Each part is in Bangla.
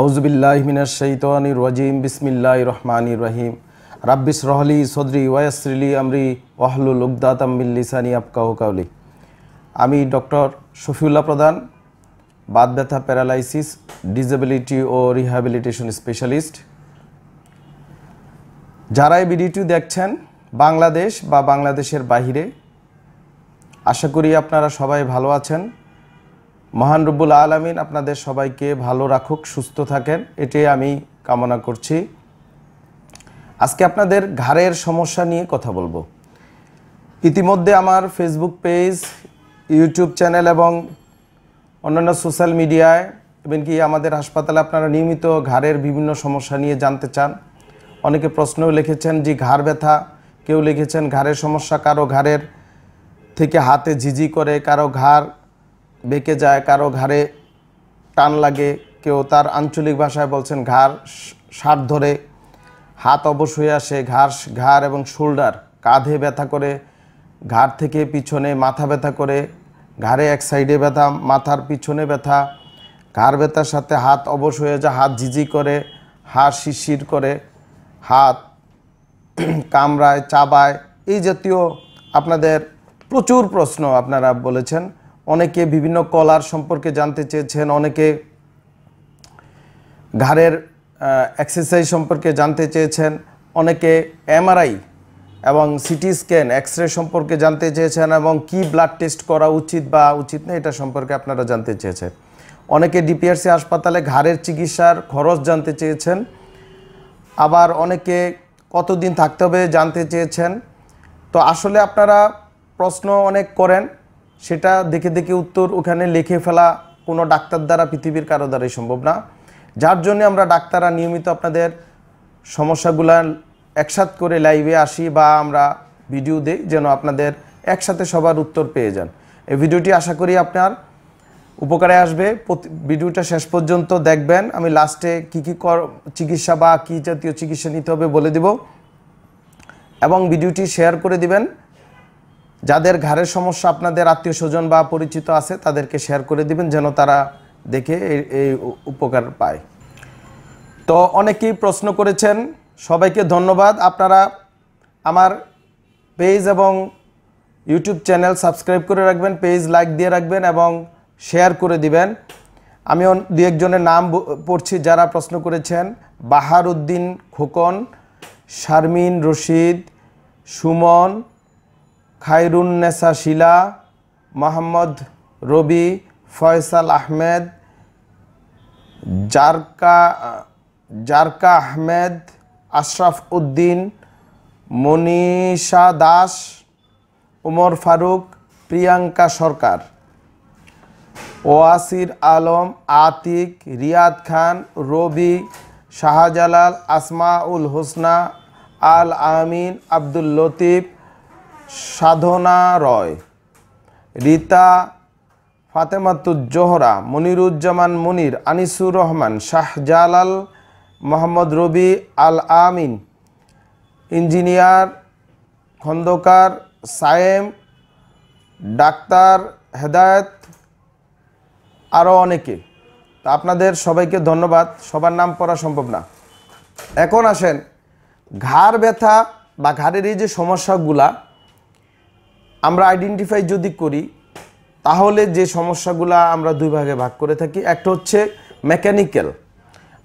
আউজবিল্লাহমিনার সৈতানির রাজিম বিসমিল্লাহ রহমানির রহিম রাব্বিস রহলি সদরি ওয়াসরিলি আমরি ওয়াহলুল উগদাত আম্বিল্লিসানি আবকাহ কাউলি আমি ডক্টর শফিউল্লাহ প্রধান বাদ ব্যথা প্যারালাইসিস ডিজেবিলিটি ও রিহ্যাবিলিটেশন স্পেশালিস্ট যারা এই ভিডিওটি দেখছেন বাংলাদেশ বা বাংলাদেশের বাহিরে আশা করি আপনারা সবাই ভালো আছেন মহান রব্বুল আলমিন আপনাদের সবাইকে ভালো রাখুক সুস্থ থাকেন এটাই আমি কামনা করছি আজকে আপনাদের ঘাড়ের সমস্যা নিয়ে কথা বলবো ইতিমধ্যে আমার ফেসবুক পেজ ইউটিউব চ্যানেল এবং অন্যান্য সোশ্যাল মিডিয়ায় এমনকি আমাদের হাসপাতালে আপনারা নিয়মিত ঘাড়ের বিভিন্ন সমস্যা নিয়ে জানতে চান অনেকে প্রশ্নও লিখেছেন যে ঘাড় ব্যথা কেউ লিখেছেন ঘাড়ের সমস্যা কারো ঘাড়ের থেকে হাতে ঝিঝি করে কারো ঘাড় বেঁকে যায় কারো ঘাড়ে টান লাগে কেউ তার আঞ্চলিক ভাষায় বলছেন ঘাড় সার ধরে হাত অবশ্যই আসে ঘাস ঘাড় এবং শোল্ডার কাঁধে ব্যথা করে ঘাড় থেকে পিছনে মাথা ব্যথা করে ঘাড়ে এক সাইডে ব্যথা মাথার পিছনে ব্যথা ঘাড় ব্যথার সাথে হাত অবশ হয়ে যায় হাত ঝিঝি করে হাত শিশির করে হাত কামড়ায় চাবায় এই জাতীয় আপনাদের প্রচুর প্রশ্ন আপনারা বলেছেন অনেকে বিভিন্ন কলার সম্পর্কে জানতে চেয়েছেন অনেকে ঘাড়ের এক্সারসাইজ সম্পর্কে জানতে চেয়েছেন অনেকে এমআরআই এবং সিটি স্ক্যান এক্স রে সম্পর্কে জানতে চেয়েছেন এবং কি ব্লাড টেস্ট করা উচিত বা উচিত না এটা সম্পর্কে আপনারা জানতে চেয়েছেন অনেকে ডিপিআরসি হাসপাতালে ঘাড়ের চিকিৎসার খরচ জানতে চেয়েছেন আবার অনেকে কতদিন থাকতে হবে জানতে চেয়েছেন তো আসলে আপনারা প্রশ্ন অনেক করেন সেটা দেখে দেখে উত্তর ওখানে লেখে ফেলা কোনো ডাক্তার দ্বারা পৃথিবীর কারো দ্বারাই সম্ভব না যার জন্য আমরা ডাক্তাররা নিয়মিত আপনাদের সমস্যাগুলো একসাথ করে লাইভে আসি বা আমরা ভিডিও দেই যেন আপনাদের একসাথে সবার উত্তর পেয়ে যান এই ভিডিওটি আশা করি আপনার উপকারে আসবে ভিডিওটা শেষ পর্যন্ত দেখবেন আমি লাস্টে কি কী চিকিৎসা বা কী জাতীয় চিকিৎসা নিতে হবে বলে দিব এবং ভিডিওটি শেয়ার করে দিবেন যাদের ঘাড়ের সমস্যা আপনাদের আত্মীয় স্বজন বা পরিচিত আছে তাদেরকে শেয়ার করে দিবেন যেন তারা দেখে এই উপকার পায় তো অনেকেই প্রশ্ন করেছেন সবাইকে ধন্যবাদ আপনারা আমার পেজ এবং ইউটিউব চ্যানেল সাবস্ক্রাইব করে রাখবেন পেজ লাইক দিয়ে রাখবেন এবং শেয়ার করে দিবেন আমি দু একজনের নাম পড়ছি যারা প্রশ্ন করেছেন বাহারউদ্দিন খোকন শারমিন রশিদ সুমন খায়রুন্নেসা শিলা মোহাম্মদ রবি ফয়সাল আহমেদ জারকা জারকা আহমেদ আশরাফ উদ্দিন মনীষা দাস উমর ফারুক প্রিয়াঙ্কা সরকার ওয়াসির আলম আতিক রিয়াদ খান রবি শাহজালাল আসমাউল হোসনা আল আমিন আব্দুল লতিফ সাধনা রয় রীতা ফাতেমাতুজ্জোহরা মনিরুজ্জামান মনির আনিসুর রহমান শাহজালাল মোহাম্মদ রবি আল আমিন ইঞ্জিনিয়ার খন্দকার সায়েম ডাক্তার হেদায়ত আরও অনেকে আপনাদের সবাইকে ধন্যবাদ সবার নাম পড়া সম্ভব না এখন আসেন ঘাড় ব্যথা বা ঘাড়ের এই যে সমস্যাগুলা আমরা আইডেন্টিফাই যদি করি তাহলে যে সমস্যাগুলো আমরা দুই ভাগে ভাগ করে থাকি একটা হচ্ছে মেকানিক্যাল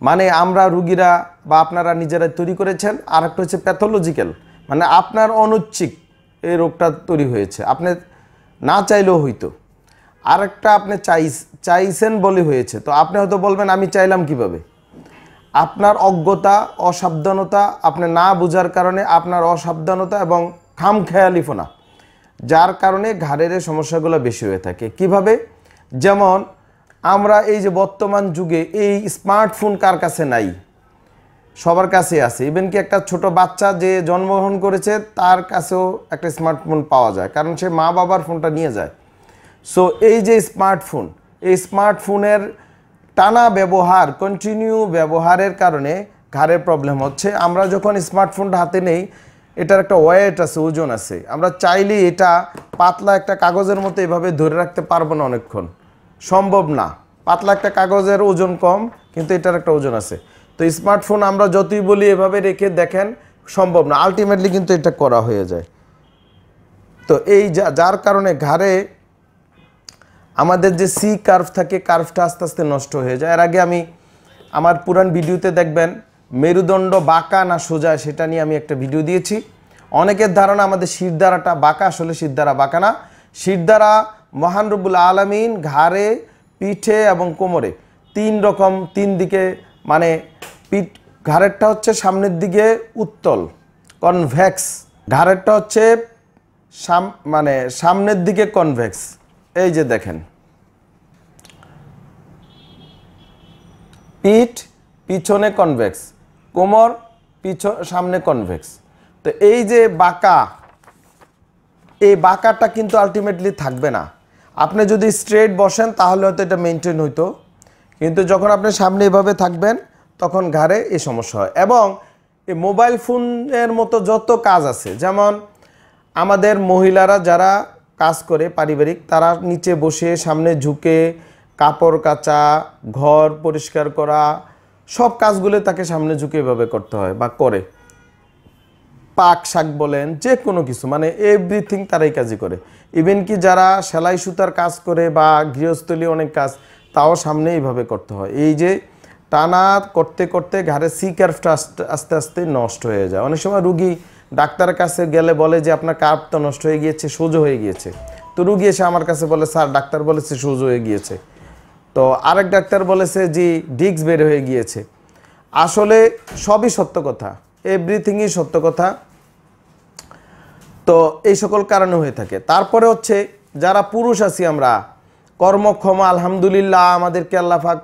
মানে আমরা রুগীরা বা আপনারা নিজেরা তৈরি করেছেন আর একটা হচ্ছে প্যাথোলজিক্যাল মানে আপনার অনুচ্ছিক এই রোগটা তৈরি হয়েছে আপনি না চাইলেও হইতো আর একটা আপনি চাইস চাইছেন বলে হয়েছে তো আপনি হয়তো বলবেন আমি চাইলাম কিভাবে আপনার অজ্ঞতা অসাবধানতা আপনি না বোঝার কারণে আপনার অসাবধানতা এবং খাম খেয়ালিফোনা যার কারণে ঘাড়ের সমস্যাগুলো বেশি হয়ে থাকে কিভাবে যেমন আমরা এই যে বর্তমান যুগে এই স্মার্টফোন কার কাছে নাই সবার কাছে আছে ইভেন কি একটা ছোট বাচ্চা যে জন্মগ্রহণ করেছে তার কাছেও একটা স্মার্টফোন পাওয়া যায় কারণ সে মা বাবার ফোনটা নিয়ে যায় সো এই যে স্মার্টফোন এই স্মার্টফোনের টানা ব্যবহার কন্টিনিউ ব্যবহারের কারণে ঘাড়ের প্রবলেম হচ্ছে আমরা যখন স্মার্টফোনটা হাতে নেই এটার একটা ওয়েট আছে ওজন আছে আমরা চাইলে এটা পাতলা একটা কাগজের মতো এভাবে ধরে রাখতে পারবো না অনেকক্ষণ সম্ভব না পাতলা একটা কাগজের ওজন কম কিন্তু এটার একটা ওজন আছে তো স্মার্টফোন আমরা যতই বলি এভাবে রেখে দেখেন সম্ভব না আলটিমেটলি কিন্তু এটা করা হয়ে যায় তো এই যার কারণে ঘাড়ে আমাদের যে সি কার্ভ থাকে কার্ভটা আস্তে আস্তে নষ্ট হয়ে যায় এর আগে আমি আমার পুরান ভিডিওতে দেখবেন মেরুদণ্ড বাঁকা না সোজা সেটা নিয়ে আমি একটা ভিডিও দিয়েছি অনেকের ধারণা আমাদের শিরদারাটা বাঁকা আসলে শিরদারা বাঁকা না শিরদারা মহানরবুল আলমিন ঘাড়ে পিঠে এবং কোমরে তিন রকম তিন দিকে মানে পিঠ ঘাড়েরটা হচ্ছে সামনের দিকে উত্তল কনভেক্স ঘাড়েরটা হচ্ছে সাম মানে সামনের দিকে কনভেক্স এই যে দেখেন পিঠ পিছনে কনভেক্স কোমর পিছন সামনে কনভেক্স তো এই যে বাঁকা এই বাঁকাটা কিন্তু আলটিমেটলি থাকবে না আপনি যদি স্ট্রেট বসেন তাহলে হয়তো এটা মেনটেন হইতো কিন্তু যখন আপনি সামনে এভাবে থাকবেন তখন ঘাড়ে এই সমস্যা হয় এবং এই মোবাইল ফোনের মতো যত কাজ আছে যেমন আমাদের মহিলারা যারা কাজ করে পারিবারিক তারা নিচে বসে সামনে ঝুঁকে কাপড় কাচা ঘর পরিষ্কার করা সব কাজগুলো তাকে সামনে ঝুঁকে এভাবে করতে হয় বা করে পাক শাক বলেন যে কোনো কিছু মানে এভরিথিং তারাই কাজই করে ইভেন কি যারা সেলাই সুতার কাজ করে বা গৃহস্থলী অনেক কাজ তাও সামনে এইভাবে করতে হয় এই যে টানা করতে করতে ঘাড়ে সি কার্ভটা আস্তে আস্তে নষ্ট হয়ে যায় অনেক সময় রুগী ডাক্তারের কাছে গেলে বলে যে আপনার কার্ভটা নষ্ট হয়ে গিয়েছে সোজো হয়ে গিয়েছে তো রুগী এসে আমার কাছে বলে স্যার ডাক্তার বলেছে সোজো হয়ে গিয়েছে তো আরেক ডাক্তার বলেছে যে ডিক্স বের হয়ে গিয়েছে আসলে সবই সত্য কথা এভরিথিংই সত্য কথা তো এই সকল কারণে হয়ে থাকে তারপরে হচ্ছে যারা পুরুষ আছি আমরা কর্মক্ষম আলহামদুলিল্লাহ আমাদেরকে আল্লাহাক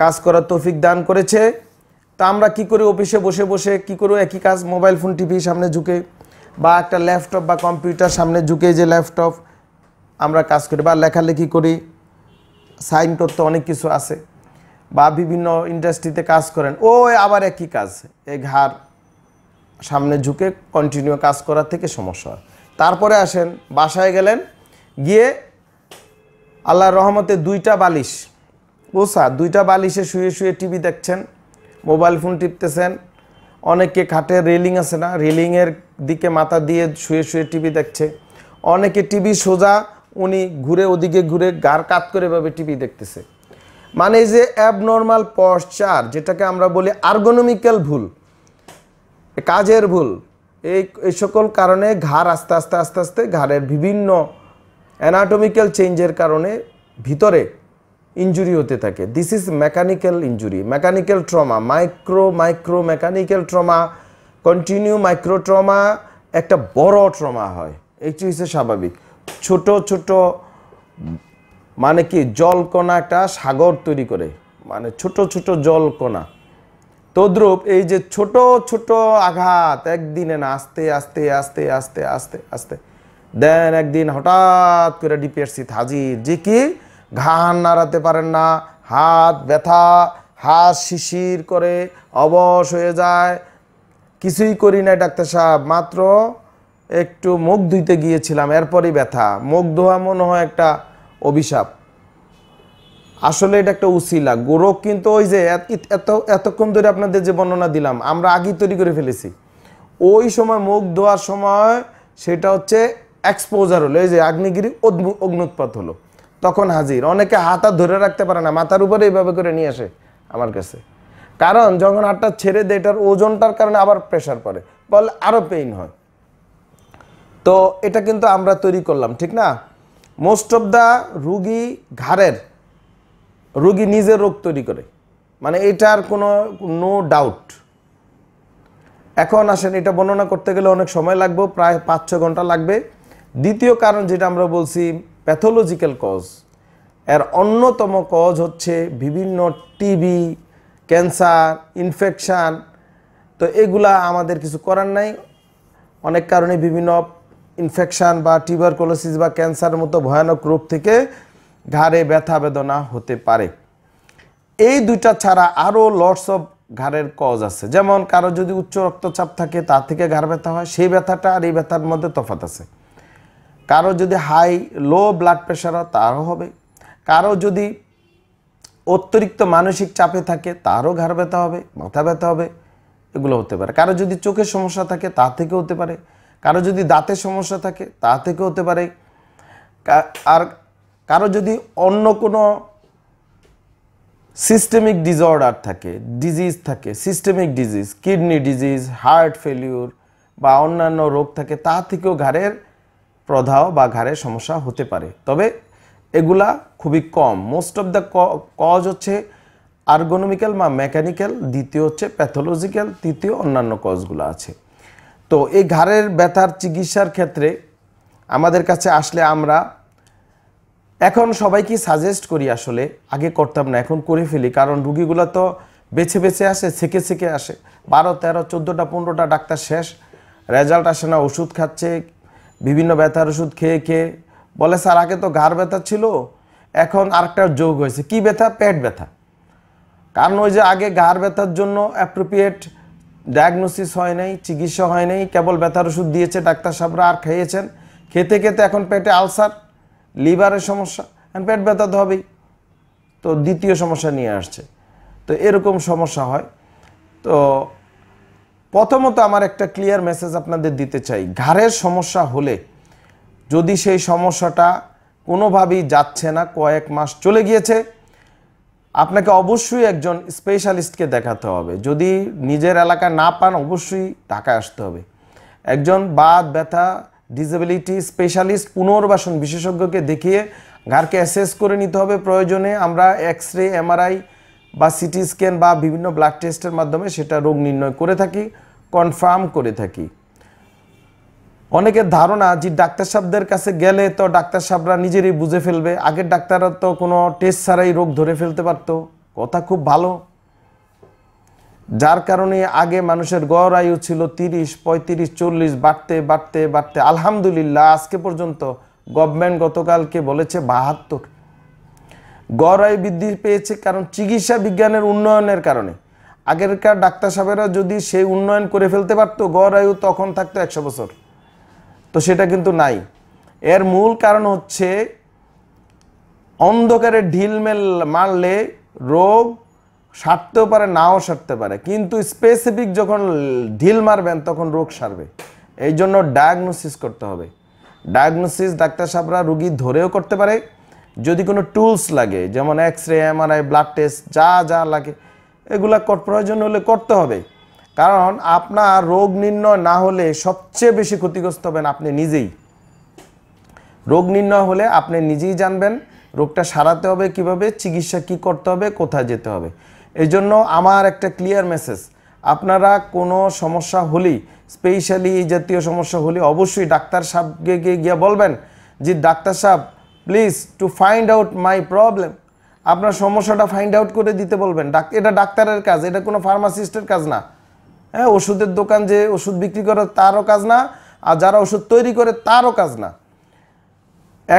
কাজ করার তৌফিক দান করেছে তা আমরা কি করি অফিসে বসে বসে কি করি একই কাজ মোবাইল ফোন টিভি সামনে ঝুঁকে বা একটা ল্যাপটপ বা কম্পিউটার সামনে ঝুঁকে যে ল্যাপটপ আমরা কাজ করি বা লেখালেখি করি সাইন করতে অনেক কিছু আছে বা বিভিন্ন ইন্ডাস্ট্রিতে কাজ করেন ও আবার একই কাজ এই ঘর সামনে ঝুঁকে কন্টিনিউ কাজ করার থেকে সমস্যা তারপরে আসেন বাসায় গেলেন গিয়ে আল্লাহর রহমতে দুইটা বালিশ ও দুইটা বালিশে শুয়ে শুয়ে টিভি দেখছেন মোবাইল ফোন টিপতেছেন অনেকে খাটে রেলিং আছে না রেলিংয়ের দিকে মাথা দিয়ে শুয়ে শুয়ে টিভি দেখছে অনেকে টিভি সোজা উনি ঘুরে ওদিকে ঘুরে গার কাত করে ভাবে টিভি দেখতেছে মানে যে অ্যাবনর্মাল পশ্চার যেটাকে আমরা বলি আর্গোনমিক্যাল ভুল কাজের ভুল এই এই সকল কারণে ঘাড় আস্তে আস্তে আস্তে আস্তে ঘাড়ের বিভিন্ন অ্যানাটমিক্যাল চেঞ্জের কারণে ভিতরে ইঞ্জুরি হতে থাকে this is mechanical injury mechanical trauma micro micro mechanical trauma continue micro trauma একটা বড় ট্রমা হয় এইটি হচ্ছে স্বাভাবিক ছোট ছোট মানে কি জলকণা একটা সাগর তৈরি করে মানে ছোট ছোট জলকণা তদ্রুপ এই যে ছোট ছোট আঘাত একদিনে না আস্তে আস্তে আস্তে আস্তে আস্তে আস্তে দেন একদিন হঠাৎ করে ডিপিএসসিতে হাজির যে কি ঘান নাড়াতে পারেন না হাত ব্যথা হাত শিশির করে অবশ হয়ে যায় কিছুই করি না ডাক্তার সাহেব মাত্র একটু মুখ ধুইতে গিয়েছিলাম এরপরই ব্যথা মুখ ধোয়া মনে হয় একটা অভিশাপ আসলে এটা একটা উসিলা গোরখ কিন্তু ওই যে এত এতক্ষণ ধরে আপনাদের যে বর্ণনা দিলাম আমরা আগেই তৈরি করে ফেলেছি ওই সময় মুখ ধোয়ার সময় সেটা হচ্ছে এক্সপোজার হলো এই যে আগ্নেগিরি অগ্নুৎপাত হলো তখন হাজির অনেকে হাতা ধরে রাখতে পারে না মাথার উপরে এইভাবে করে নিয়ে আসে আমার কাছে কারণ যখন হাতটা ছেড়ে দেয় এটার ওজনটার কারণে আবার প্রেশার পড়ে বল আরও পেইন হয় তো এটা কিন্তু আমরা তৈরি করলাম ঠিক না মোস্ট অফ দ্য রুগী ঘাড়ের রুগী নিজের রোগ তৈরি করে মানে এটার কোনো নো ডাউট এখন আসেন এটা বর্ণনা করতে গেলে অনেক সময় লাগবে প্রায় পাঁচ ছ ঘন্টা লাগবে দ্বিতীয় কারণ যেটা আমরা বলছি প্যাথোলজিক্যাল কজ এর অন্যতম কজ হচ্ছে বিভিন্ন টিবি ক্যান্সার ইনফেকশান তো এগুলা আমাদের কিছু করার নাই অনেক কারণে বিভিন্ন ইনফেকশান বা টিউবারকোলোসিস বা ক্যান্সারের মতো ভয়ানক রোগ থেকে ঘাড়ে ব্যথা বেদনা হতে পারে এই দুইটা ছাড়া আরও লটস অফ ঘাড়ের কজ আছে যেমন কারো যদি উচ্চ রক্তচাপ থাকে তার থেকে ঘাড় ব্যথা হয় সেই ব্যথাটা আর এই ব্যথার মধ্যে তফাত আছে কারো যদি হাই লো ব্লাড প্রেশার হয় তারও হবে কারো যদি অতিরিক্ত মানসিক চাপে থাকে তারও ঘাড় ব্যথা হবে মাথা ব্যথা হবে এগুলো হতে পারে কারো যদি চোখের সমস্যা থাকে তা থেকে হতে পারে কারো যদি দাঁতের সমস্যা থাকে তা থেকে হতে পারে আর কারো যদি অন্য কোনো সিস্টেমিক ডিজঅর্ডার থাকে ডিজিজ থাকে systemic disease kidney disease heart failure বা অন্যান্য রোগ থাকে তা থেকেও ঘাড়ের প্রধাহ বা ঘাড়ের সমস্যা হতে পারে তবে এগুলা খুবই কম মোস্ট অফ দ্য কজ হচ্ছে আর্গোনমিক্যাল বা মেকানিক্যাল দ্বিতীয় হচ্ছে প্যাথোলজিক্যাল তৃতীয় অন্যান্য কজগুলো আছে তো এই ঘাড়ের ব্যথার চিকিৎসার ক্ষেত্রে আমাদের কাছে আসলে আমরা এখন সবাইকে সাজেস্ট করি আসলে আগে করতাম না এখন করে ফেলি কারণ রুগীগুলো তো বেছে বেছে আসে ছেকে ছেকে আসে বারো তেরো চোদ্দোটা পনেরোটা ডাক্তার শেষ রেজাল্ট আসে না ওষুধ খাচ্ছে বিভিন্ন ব্যথার ওষুধ খেয়ে খেয়ে বলে স্যার আগে তো ঘাড় ব্যথা ছিল এখন আরেকটা যোগ হয়েছে কি ব্যথা পেট ব্যথা কারণ ওই যে আগে ঘাড় ব্যথার জন্য অ্যাপ্রোপ্রিয়েট ডায়াগনোসিস হয় নাই চিকিৎসা হয় নাই কেবল ব্যথার ওষুধ দিয়েছে ডাক্তার সাহেবরা আর খেয়েছেন খেতে খেতে এখন পেটে আলসার লিভারের সমস্যা পেট ব্যথা তো হবেই তো দ্বিতীয় সমস্যা নিয়ে আসছে তো এরকম সমস্যা হয় তো প্রথমত আমার একটা ক্লিয়ার মেসেজ আপনাদের দিতে চাই ঘাড়ের সমস্যা হলে যদি সেই সমস্যাটা কোনোভাবেই যাচ্ছে না কয়েক মাস চলে গিয়েছে আপনাকে অবশ্যই একজন স্পেশালিস্টকে দেখাতে হবে যদি নিজের এলাকা না পান অবশ্যই টাকা আসতে হবে একজন বাদ ব্যথা ডিসেবিলিটি স্পেশালিস্ট পুনর্বাসন বিশেষজ্ঞকে দেখিয়ে ঘাড়কে অ্যাসেস করে নিতে হবে প্রয়োজনে আমরা এক্স রে এমআরআই বা সিটি স্ক্যান বা বিভিন্ন ব্লাড টেস্টের মাধ্যমে সেটা রোগ নির্ণয় করে থাকি কনফার্ম করে থাকি অনেকের ধারণা যে ডাক্তার সাহেবদের কাছে গেলে তো ডাক্তার সাহেবরা নিজেরই বুঝে ফেলবে আগের ডাক্তাররা তো কোনো টেস্ট ছাড়াই রোগ ধরে ফেলতে পারতো কথা খুব ভালো যার কারণে আগে মানুষের গড় আয়ু ছিল তিরিশ পঁয়ত্রিশ চল্লিশ বাড়তে বাড়তে বাড়তে আলহামদুলিল্লাহ আজকে পর্যন্ত গভর্নমেন্ট গতকালকে বলেছে বাহাত্তর গড় আয়ু বৃদ্ধি পেয়েছে কারণ চিকিৎসা বিজ্ঞানের উন্নয়নের কারণে আগেরকার ডাক্তার সাহেবেরা যদি সেই উন্নয়ন করে ফেলতে পারতো গড় আয়ু তখন থাকতো একশো বছর তো সেটা কিন্তু নাই এর মূল কারণ হচ্ছে অন্ধকারে ঢিল মেল মারলে রোগ সারতেও পারে নাও সারতে পারে কিন্তু স্পেসিফিক যখন ঢিল মারবেন তখন রোগ সারবে এই জন্য ডায়াগনোসিস করতে হবে ডায়াগনোসিস ডাক্তার সাহেবরা রুগী ধরেও করতে পারে যদি কোনো টুলস লাগে যেমন X ray MRI blood test যা যা লাগে এগুলা প্রয়োজন হলে করতে হবে কারণ আপনার রোগ নির্ণয় না হলে সবচেয়ে বেশি ক্ষতিগ্রস্ত হবেন আপনি নিজেই রোগ নির্ণয় হলে আপনি নিজেই জানবেন রোগটা সারাতে হবে কিভাবে চিকিৎসা কি করতে হবে কোথায় যেতে হবে এই জন্য আমার একটা ক্লিয়ার মেসেজ আপনারা কোনো সমস্যা হলেই স্পেশালি এই জাতীয় সমস্যা হলে অবশ্যই ডাক্তার সাহেবকে গিয়ে গিয়ে বলবেন যে ডাক্তার সাহেব please to find out my problem আপনার সমস্যাটা ফাইন্ড আউট করে দিতে বলবেন এটা ডাক্তারের কাজ এটা কোনো ফার্মাসিস্টের কাজ না হ্যাঁ ওষুধের দোকান যে ওষুধ বিক্রি করে তারও কাজ না আর যারা ওষুধ তৈরি করে তারও কাজ না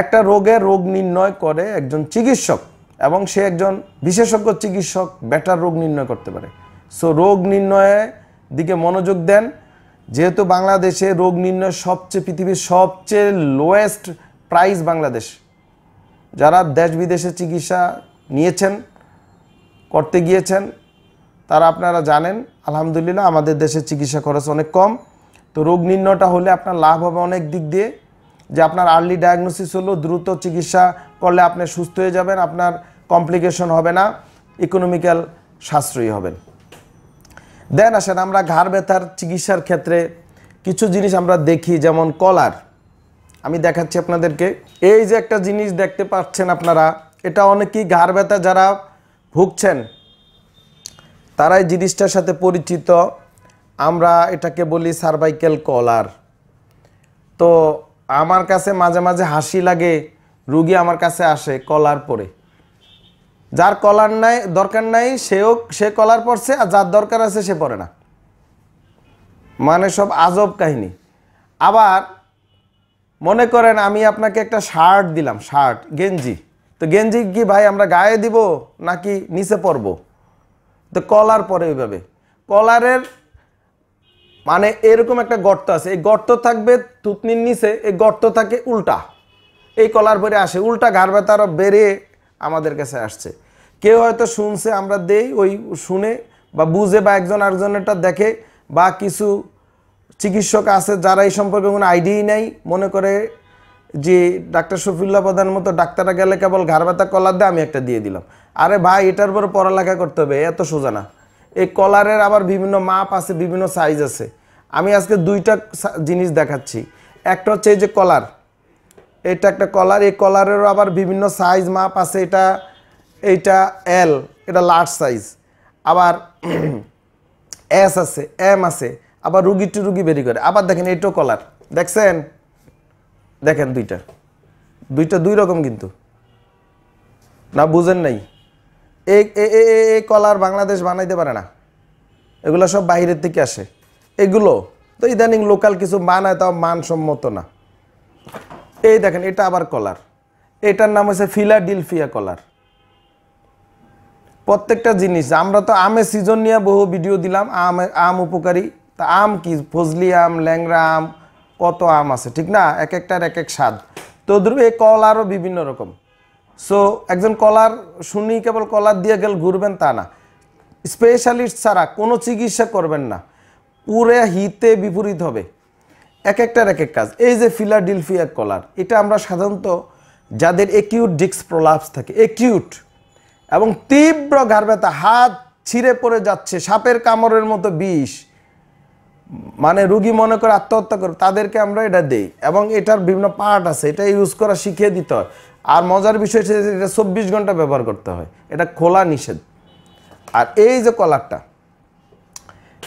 একটা রোগে রোগ নির্ণয় করে একজন চিকিৎসক এবং সে একজন বিশেষজ্ঞ চিকিৎসক বেটার রোগ নির্ণয় করতে পারে সো রোগ নির্ণয়ে দিকে মনোযোগ দেন যেহেতু বাংলাদেশে রোগ নির্ণয় সবচেয়ে পৃথিবীর সবচেয়ে লোয়েস্ট প্রাইস বাংলাদেশ যারা দেশ বিদেশে চিকিৎসা নিয়েছেন করতে গিয়েছেন তারা আপনারা জানেন আলহামদুলিল্লাহ আমাদের দেশে চিকিৎসা খরচ অনেক কম তো রোগ নির্ণয়টা হলে আপনার লাভ হবে অনেক দিক দিয়ে যে আপনার আর্লি ডায়াগনোসিস হলো দ্রুত চিকিৎসা করলে আপনি সুস্থ হয়ে যাবেন আপনার কমপ্লিকেশন হবে না ইকোনমিক্যাল সাশ্রয়ী হবেন দেন আসেন আমরা ঘাড় ব্যথার চিকিৎসার ক্ষেত্রে কিছু জিনিস আমরা দেখি যেমন কলার আমি দেখাচ্ছি আপনাদেরকে এই যে একটা জিনিস দেখতে পাচ্ছেন আপনারা এটা অনেকেই ঘাড় ব্যথা যারা ভুগছেন তারাই জিনিসটার সাথে পরিচিত আমরা এটাকে বলি সার্ভাইকেল কলার তো আমার কাছে মাঝে মাঝে হাসি লাগে রুগী আমার কাছে আসে কলার পরে যার কলার নাই দরকার নাই সেও সে কলার পরছে আর যার দরকার আছে সে পরে না মানে সব আজব কাহিনী আবার মনে করেন আমি আপনাকে একটা শার্ট দিলাম শার্ট গেঞ্জি তো গেঞ্জি কি ভাই আমরা গায়ে দিব নাকি নিচে পরবো তো কলার পরে ওইভাবে কলারের মানে এরকম একটা গর্ত আছে এই গর্ত থাকবে থুতনির নিচে এই গর্ত থাকে উল্টা এই কলার পরে আসে উল্টা ঘাড় আরও বেড়ে আমাদের কাছে আসছে কেউ হয়তো শুনছে আমরা দেই ওই শুনে বা বুঝে বা একজন আরেকজনেরটা দেখে বা কিছু চিকিৎসক আছে যারা এই সম্পর্কে কোনো আইডিয়াই নাই মনে করে যে ডাক্তার শফিউল্লাহ প্রধান মতো ডাক্তাররা গেলে কেবল ঘাড় ব্যথা কলার দিয়ে আমি একটা দিয়ে দিলাম আরে ভাই এটার উপর পড়ালেখা করতে হবে এত সোজা না এই কলারের আবার বিভিন্ন মাপ আছে বিভিন্ন সাইজ আছে আমি আজকে দুইটা জিনিস দেখাচ্ছি একটা হচ্ছে এই যে কলার এটা একটা কলার এই কলারেরও আবার বিভিন্ন সাইজ মাপ আছে এটা এইটা এল এটা লার্জ সাইজ আবার এস আছে এম আছে আবার রুগী টু রুগী বেরি করে আবার দেখেন এইটাও কলার দেখছেন দেখেন দুইটা দুইটা দুই রকম কিন্তু না বুঝেন নাই এ এ কলার বাংলাদেশ বানাইতে পারে না এগুলো সব বাহিরের থেকে আসে এগুলো তো ইদানিং লোকাল কিছু বানায় তাও মানসম্মত না এই দেখেন এটা আবার কলার এটার নাম হচ্ছে ফিলাডিলফিয়া কলার প্রত্যেকটা জিনিস আমরা তো আমের সিজন নিয়ে বহু ভিডিও দিলাম আম আম উপকারী তা আম কি ফজলি আম ল্যাংরা আম কত আম আছে ঠিক না এক একটার এক এক স্বাদ তো ধরবে কল আরও বিভিন্ন রকম সো একজন কলার শুনি কেবল কলার দিয়ে গেল ঘুরবেন তা না স্পেশালিস্ট ছাড়া কোনো চিকিৎসা করবেন না পুরে হিতে বিপরীত হবে এক একটার এক এক কাজ এই যে ফিলাডিলফিয়া কলার এটা আমরা সাধারণত যাদের একিউট ডিক্স প্রলাপস থাকে একিউট এবং তীব্র ঘাড় ব্যথা হাত ছিঁড়ে পড়ে যাচ্ছে সাপের কামড়ের মতো বিষ মানে রুগী মনে করে আত্মহত্যা করে তাদেরকে আমরা এটা দেই এবং এটার বিভিন্ন পার্ট আছে এটা ইউজ করা শিখিয়ে দিতে হয় আর মজার বিষয় হচ্ছে এটা চব্বিশ ঘন্টা ব্যবহার করতে হয় এটা খোলা নিষেধ আর এই যে কলারটা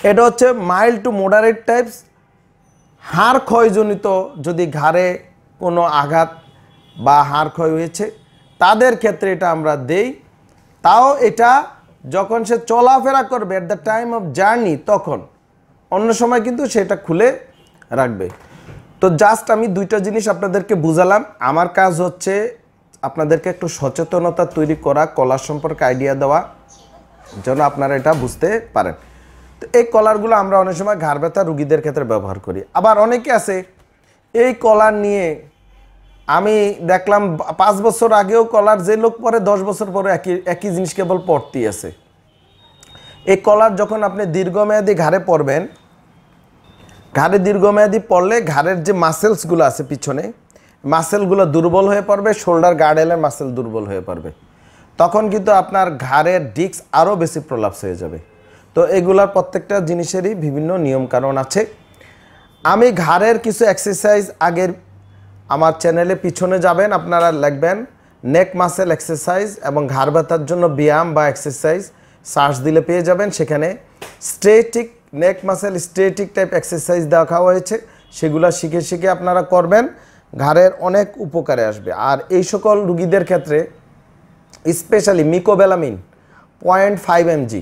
এটা হচ্ছে মাইল্ড টু মোডারেট টাইপস হাড় ক্ষয়জনিত যদি ঘাড়ে কোনো আঘাত বা হাড় ক্ষয় হয়েছে তাদের ক্ষেত্রে এটা আমরা দেই তাও এটা যখন সে চলাফেরা করবে at the time of journey তখন অন্য সময় কিন্তু সেটা খুলে রাখবে তো জাস্ট আমি দুইটা জিনিস আপনাদেরকে বুঝালাম আমার কাজ হচ্ছে আপনাদেরকে একটু সচেতনতা তৈরি করা কলার সম্পর্কে আইডিয়া দেওয়া যেন আপনারা এটা বুঝতে পারেন তো এই কলারগুলো আমরা অনেক সময় ঘাড় ব্যথা রুগীদের ক্ষেত্রে ব্যবহার করি আবার অনেকে আছে এই কলার নিয়ে আমি দেখলাম পাঁচ বছর আগেও কলার যে লোক পরে দশ বছর পরে একই একই জিনিস কেবল পড়তেই আছে এই কলার যখন আপনি দীর্ঘমেয়াদী ঘাড়ে পড়বেন ঘাড়ে দীর্ঘমেয়াদী পড়লে ঘাড়ের যে মাসেলসগুলো আছে পিছনে মাসেলগুলো দুর্বল হয়ে পড়বে শোল্ডার গার্ডেলের মাসেল দুর্বল হয়ে পড়বে তখন কিন্তু আপনার ঘাড়ের ডিস্ক আরও বেশি প্রলাপস হয়ে যাবে তো এগুলার প্রত্যেকটা জিনিসেরই বিভিন্ন নিয়মকানুন আছে আমি ঘাড়ের কিছু এক্সারসাইজ আগের আমার চ্যানেলে পিছনে যাবেন আপনারা লিখবেন নেক মাসেল এক্সারসাইজ এবং ঘাড় ব্যথার জন্য ব্যায়াম বা এক্সারসাইজ সার্চ দিলে পেয়ে যাবেন সেখানে static neck muscle static type exercise দেখা হয়েছে সেগুলো শিখে শিখে আপনারা করবেন ঘাড়ের অনেক উপকারে আসবে আর এই সকল রুগীদের ক্ষেত্রে specially mecobalamin point five mg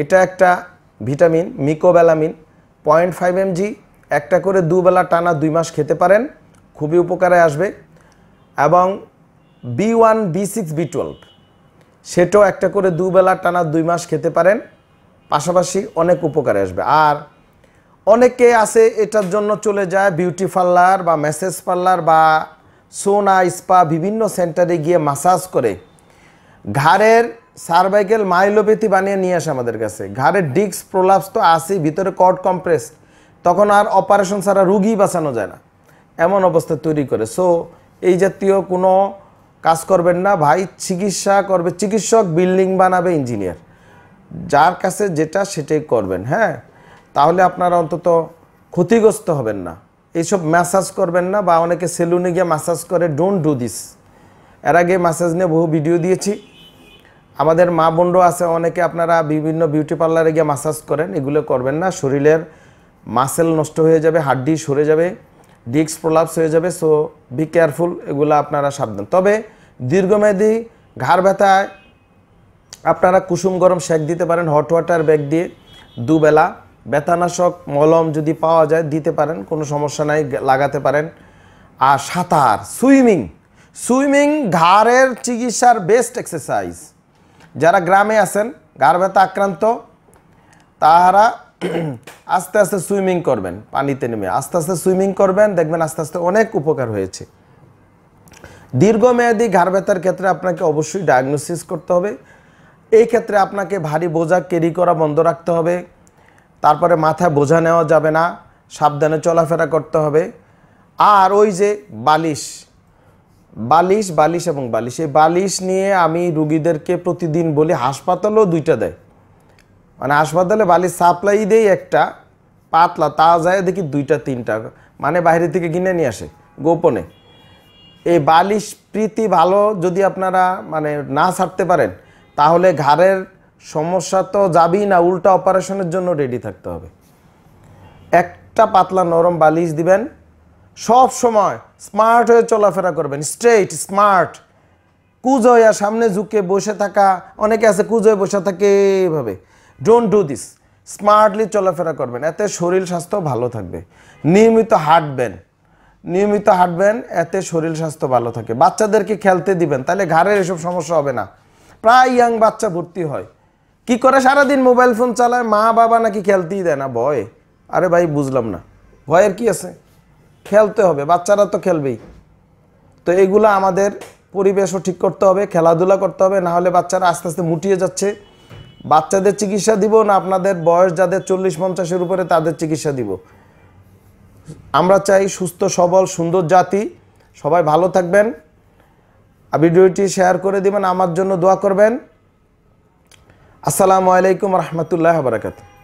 এটা একটা vitamin mecobalamin point five mg একটা করে দুবেলা টানা দুই মাস খেতে পারেন খুবই উপকারে আসবে এবং B one B six B twelve সেটাও একটা করে দুবেলা টানা দুই মাস খেতে পারেন পাশাপাশি অনেক উপকারে আসবে আর অনেকে আছে এটার জন্য চলে যায় বিউটি পার্লার বা মেসেজ পার্লার বা সোনা স্পা বিভিন্ন সেন্টারে গিয়ে মাসাজ করে ঘাড়ের সার্ভাইকেল মাইলোপ্যাথি বানিয়ে নিয়ে আসে আমাদের কাছে ঘাড়ের ডিক্স প্রলাপস তো আসেই ভিতরে কট কম্প্রেস তখন আর অপারেশন ছাড়া রুগী বাঁচানো যায় না এমন অবস্থা তৈরি করে সো এই জাতীয় কোনো কাজ করবেন না ভাই চিকিৎসা করবে চিকিৎসক বিল্ডিং বানাবে ইঞ্জিনিয়ার যার কাছে যেটা সেটাই করবেন হ্যাঁ তাহলে আপনারা অন্তত ক্ষতিগ্রস্ত হবেন না এইসব ম্যাসাজ করবেন না বা অনেকে সেলুনে গিয়ে ম্যাসাজ করে ডোন্ট ডু দিস এর আগে ম্যাসাজ নিয়ে বহু ভিডিও দিয়েছি আমাদের মা বন্ধু আছে অনেকে আপনারা বিভিন্ন বিউটি পার্লারে গিয়ে মাসাজ করেন এগুলো করবেন না শরীরের মাসেল নষ্ট হয়ে যাবে হাড্ডি সরে যাবে ডিস্ক প্রলাপস হয়ে যাবে সো বি কেয়ারফুল এগুলো আপনারা সাবধান তবে দীর্ঘমেয়াদী ঘাড় ব্যথায় আপনারা কুসুম গরম শেক দিতে পারেন হট ওয়াটার ব্যাগ দিয়ে দুবেলা ব্যথানাশক মলম যদি পাওয়া যায় দিতে পারেন কোনো সমস্যা নাই লাগাতে পারেন আর সাঁতার সুইমিং সুইমিং ঘাড়ের চিকিৎসার বেস্ট এক্সারসাইজ যারা গ্রামে আছেন ঘাড় ব্যথা আক্রান্ত তাহারা আস্তে আস্তে সুইমিং করবেন পানিতে নেমে আস্তে আস্তে সুইমিং করবেন দেখবেন আস্তে আস্তে অনেক উপকার হয়েছে দীর্ঘমেয়াদী ঘাড় ব্যথার ক্ষেত্রে আপনাকে অবশ্যই ডায়াগনোসিস করতে হবে এই ক্ষেত্রে আপনাকে ভারী বোঝা ক্যারি করা বন্ধ রাখতে হবে তারপরে মাথা বোঝা নেওয়া যাবে না সাবধানে চলাফেরা করতে হবে আর ওই যে বালিশ বালিশ বালিশ এবং বালিশ এই বালিশ নিয়ে আমি রুগীদেরকে প্রতিদিন বলি হাসপাতালও দুইটা দেয় মানে হাসপাতালে বালিশ সাপ্লাই দেই একটা পাতলা তা যায় দেখি দুইটা তিনটা মানে বাইরে থেকে কিনে নিয়ে আসে গোপনে এই বালিশ প্রীতি ভালো যদি আপনারা মানে না ছাড়তে পারেন তাহলে ঘাড়ের সমস্যা তো যাবি না উল্টা অপারেশনের জন্য রেডি থাকতে হবে একটা পাতলা নরম বালিশ দিবেন সব সময় স্মার্ট হয়ে চলাফেরা করবেন স্ট্রেইট স্মার্ট কুজ হইয়া সামনে ঝুঁকে বসে থাকা অনেকে আছে কুজ হয়ে বসে থাকে এভাবে ডোন্ট ডু দিস স্মার্টলি চলাফেরা করবেন এতে শরীর স্বাস্থ্য ভালো থাকবে নিয়মিত হাঁটবেন নিয়মিত হাঁটবেন এতে শরীর স্বাস্থ্য ভালো থাকে বাচ্চাদেরকে খেলতে দিবেন তাহলে ঘাড়ের এসব সমস্যা হবে না প্রায় ইয়াং বাচ্চা ভর্তি হয় কি করে সারাদিন মোবাইল ফোন চালায় মা বাবা নাকি খেলতেই দেয় না ভয় আরে ভাই বুঝলাম না ভয়ের কি আছে খেলতে হবে বাচ্চারা তো খেলবেই তো এগুলো আমাদের পরিবেশও ঠিক করতে হবে খেলাধুলা করতে হবে না হলে বাচ্চারা আস্তে আস্তে মুটিয়ে যাচ্ছে বাচ্চাদের চিকিৎসা দিব না আপনাদের বয়স যাদের চল্লিশ পঞ্চাশের উপরে তাদের চিকিৎসা দিব আমরা চাই সুস্থ সবল সুন্দর জাতি সবাই ভালো থাকবেন ভিডিওটি শেয়ার করে দিবেন আমার জন্য দোয়া করবেন আসসালামু আলাইকুম রহমতুল্লাহ বরকাতু